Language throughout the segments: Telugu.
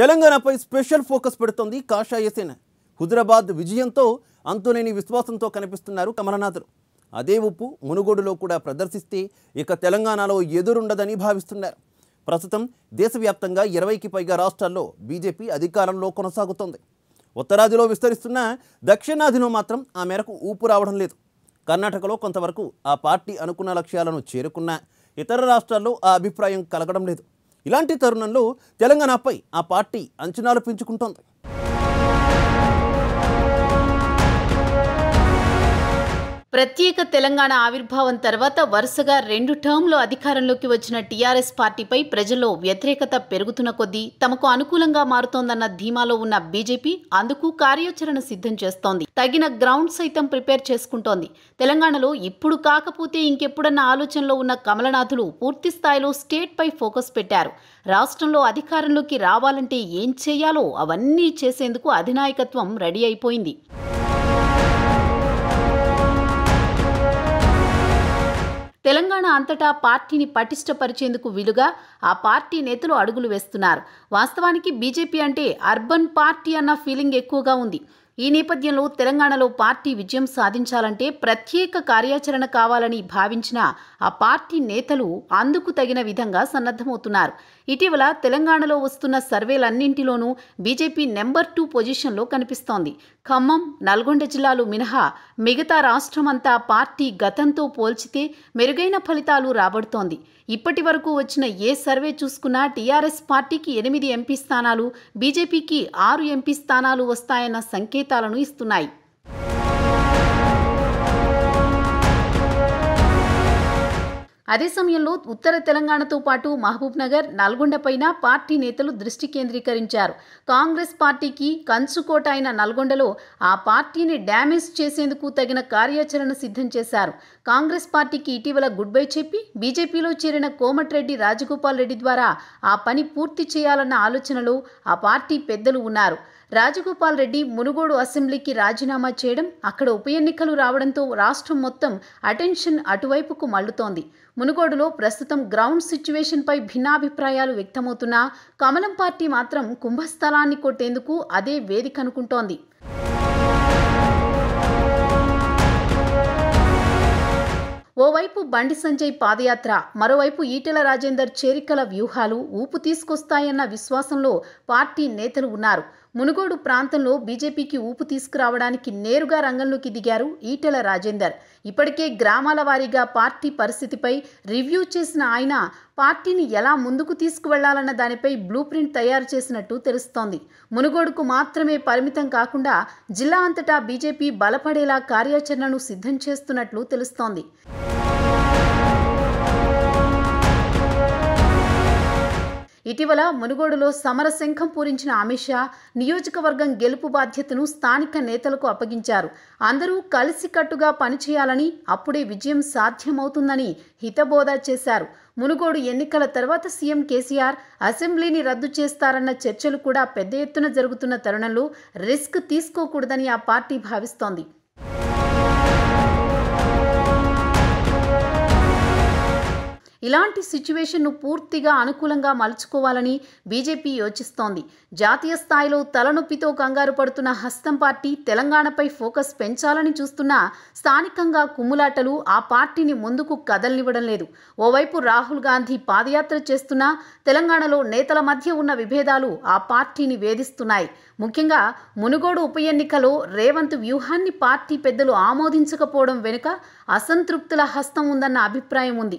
తెలంగాణపై స్పెషల్ ఫోకస్ పెడుతోంది కాషాయ సేన హుజరాబాద్ విజయంతో అంతులేని విశ్వాసంతో కనిపిస్తున్నారు కమలనాథులు అదే ఉప్పు మునుగోడులో కూడా ప్రదర్శిస్తే ఇక తెలంగాణలో ఎదురుండదని భావిస్తున్నారు ప్రస్తుతం దేశవ్యాప్తంగా ఇరవైకి పైగా రాష్ట్రాల్లో బీజేపీ అధికారంలో కొనసాగుతోంది ఉత్తరాదిలో విస్తరిస్తున్న దక్షిణాదిలో మాత్రం ఆ మేరకు ఊపు రావడం లేదు కర్ణాటకలో కొంతవరకు ఆ పార్టీ అనుకున్న లక్ష్యాలను చేరుకున్నా ఇతర రాష్ట్రాల్లో ఆ అభిప్రాయం కలగడం లేదు ఇలాంటి తరుణంలో తెలంగాణపై ఆ పార్టీ అంచనాలు పెంచుకుంటోంది ప్రత్యేక తెలంగాణ ఆవిర్భావం తర్వాత వరుసగా రెండు టర్మ్లు అధికారంలోకి వచ్చిన టీఆర్ఎస్ పార్టీపై ప్రజల్లో వ్యతిరేకత పెరుగుతున్న కొద్దీ తమకు అనుకూలంగా మారుతోందన్న ధీమాలో ఉన్న బీజేపీ అందుకు కార్యాచరణ సిద్ధం చేస్తోంది తగిన గ్రౌండ్ సైతం ప్రిపేర్ చేసుకుంటోంది తెలంగాణలో ఇప్పుడు కాకపోతే ఇంకెప్పుడన్న ఆలోచనలో ఉన్న కమలనాథులు పూర్తి స్థాయిలో స్టేట్పై ఫోకస్ పెట్టారు రాష్ట్రంలో అధికారంలోకి రావాలంటే ఏం చేయాలో అవన్నీ చేసేందుకు అధినాయకత్వం రెడీ అయిపోయింది తెలంగాణ అంతటా పార్టీని పటిష్టపరిచేందుకు వీలుగా ఆ పార్టీ నేతలు అడుగులు వేస్తున్నారు వాస్తవానికి బీజేపీ అంటే అర్బన్ పార్టీ అన్న ఫీలింగ్ ఎక్కువగా ఉంది ఈ నేపథ్యంలో తెలంగాణలో పార్టీ విజయం సాధించాలంటే ప్రత్యేక కార్యాచరణ కావాలని భావించిన ఆ పార్టీ నేతలు అందుకు తగిన విధంగా సన్నద్ధమవుతున్నారు ఇటీవల తెలంగాణలో వస్తున్న సర్వేలన్నింటిలోనూ బీజేపీ నెంబర్ టూ పొజిషన్లో కనిపిస్తోంది ఖమ్మం నల్గొండ జిల్లాలు మినహా మిగతా రాష్ట్రమంతా పార్టీ గతంతో పోల్చితే మెరుగైన ఫలితాలు రాబడుతోంది ఇప్పటి వరకు వచ్చిన ఏ సర్వే చూసుకున్నా టీఆర్ఎస్ పార్టీకి ఎనిమిది ఎంపీ స్థానాలు బీజేపీకి ఆరు ఎంపీ స్థానాలు వస్తాయన్న సంకేతం ఫలితాలను ఇస్తున్నాయి అదే సమయంలో ఉత్తర తెలంగాణతో పాటు మహబూబ్నగర్ నల్గొండపైన పార్టీ నేతలు దృష్టి కేంద్రీకరించారు కాంగ్రెస్ పార్టీకి కంచుకోట అయిన నల్గొండలో ఆ పార్టీని డ్యామేజ్ చేసేందుకు తగిన కార్యాచరణ సిద్ధం చేశారు కాంగ్రెస్ పార్టీకి ఇటీవల గుడ్ బై చెప్పి బీజేపీలో చేరిన కోమటిరెడ్డి రాజగోపాల్ రెడ్డి ద్వారా ఆ పని పూర్తి చేయాలన్న ఆలోచనలో ఆ పార్టీ పెద్దలు ఉన్నారు రాజగోపాల్ రెడ్డి మునుగోడు అసెంబ్లీకి రాజీనామా చేయడం అక్కడ ఉప ఎన్నికలు రావడంతో రాష్ట్రం మొత్తం అటెన్షన్ అటువైపుకు మళ్లుతోంది మునుగోడులో ప్రస్తుతం గ్రౌండ్ సిచ్యువేషన్పై భిన్నాభిప్రాయాలు వ్యక్తమవుతున్నా కమలం పార్టీ మాత్రం కుంభస్థలాన్ని కొట్టేందుకు అదే వేదిక అనుకుంటోంది ఓవైపు బండి సంజయ్ పాదయాత్ర మరోవైపు ఈటెల రాజేందర్ చేరికల వ్యూహాలు ఊపు తీసుకొస్తాయన్న విశ్వాసంలో పార్టీ నేతలు ఉన్నారు మునుగోడు ప్రాంతంలో బీజేపీకి ఊపు తీసుకురావడానికి నేరుగా రంగంలోకి దిగారు ఈటెల రాజేందర్ ఇప్పటికే గ్రామాల వారీగా పార్టీ పరిస్థితిపై రివ్యూ చేసిన ఆయన పార్టీని ఎలా ముందుకు తీసుకువెళ్లాలన్న దానిపై బ్లూ ప్రింట్ తయారు చేసినట్టు తెలుస్తోంది మునుగోడుకు మాత్రమే పరిమితం కాకుండా జిల్లా అంతటా బీజేపీ బలపడేలా కార్యాచరణను సిద్ధం చేస్తున్నట్లు తెలుస్తోంది ఇటీవల మునుగోడులో సమరశంఖం పూరించిన అమిత్ షా నియోజకవర్గం గెలుపు బాధ్యతను స్థానిక నేతలకు అప్పగించారు అందరూ కలిసికట్టుగా పనిచేయాలని అప్పుడే విజయం సాధ్యమవుతుందని హితబోధ చేశారు మునుగోడు ఎన్నికల తర్వాత సీఎం కేసీఆర్ అసెంబ్లీని రద్దు చేస్తారన్న చర్చలు కూడా పెద్ద ఎత్తున జరుగుతున్న తరుణంలో రిస్క్ తీసుకోకూడదని ఆ పార్టీ భావిస్తోంది ఇలాంటి సిచ్యువేషన్ను పూర్తిగా అనుకూలంగా మలుచుకోవాలని బీజేపీ యోచిస్తోంది జాతీయ స్థాయిలో తలనొప్పితో కంగారు పడుతున్న హస్తం పార్టీ తెలంగాణపై ఫోకస్ పెంచాలని చూస్తున్నా స్థానికంగా కుమ్ములాటలు ఆ పార్టీని ముందుకు కదలనివ్వడం లేదు ఓవైపు రాహుల్ గాంధీ పాదయాత్ర చేస్తున్నా తెలంగాణలో నేతల మధ్య ఉన్న విభేదాలు ఆ పార్టీని వేధిస్తున్నాయి ముఖ్యంగా మునుగోడు ఉప ఎన్నికలో రేవంత్ వ్యూహాన్ని పార్టీ పెద్దలు ఆమోదించకపోవడం వెనుక అసంతృప్తుల హస్తం ఉందన్న అభిప్రాయం ఉంది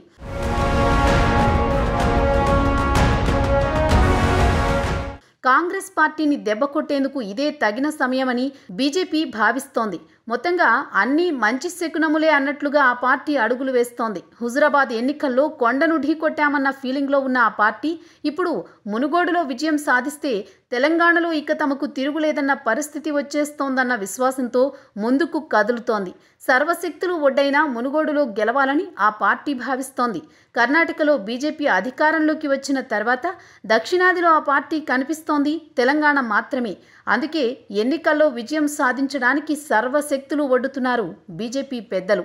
కాంగ్రెస్ పార్టీని కొట్టేందుకు ఇదే తగిన సమయమని బీజేపీ భావిస్తోంది మొత్తంగా అన్నీ మంచి శకునములే అన్నట్లుగా ఆ పార్టీ అడుగులు వేస్తోంది హుజురాబాద్ ఎన్నికల్లో కొండను ఢీకొట్టామన్న ఫీలింగ్లో ఉన్న ఆ పార్టీ ఇప్పుడు మునుగోడులో విజయం సాధిస్తే తెలంగాణలో ఇక తమకు తిరుగులేదన్న పరిస్థితి వచ్చేస్తోందన్న విశ్వాసంతో ముందుకు కదులుతోంది సర్వశక్తులు ఒడ్డైనా మునుగోడులో గెలవాలని ఆ పార్టీ భావిస్తోంది కర్ణాటకలో బీజేపీ అధికారంలోకి వచ్చిన తర్వాత దక్షిణాదిలో ఆ పార్టీ కనిపిస్తోంది తెలంగాణ మాత్రమే అందుకే ఎన్నికల్లో విజయం సాధించడానికి సర్వ శక్తులు ఒడ్డుతున్నారు బీజేపీ పెద్దలు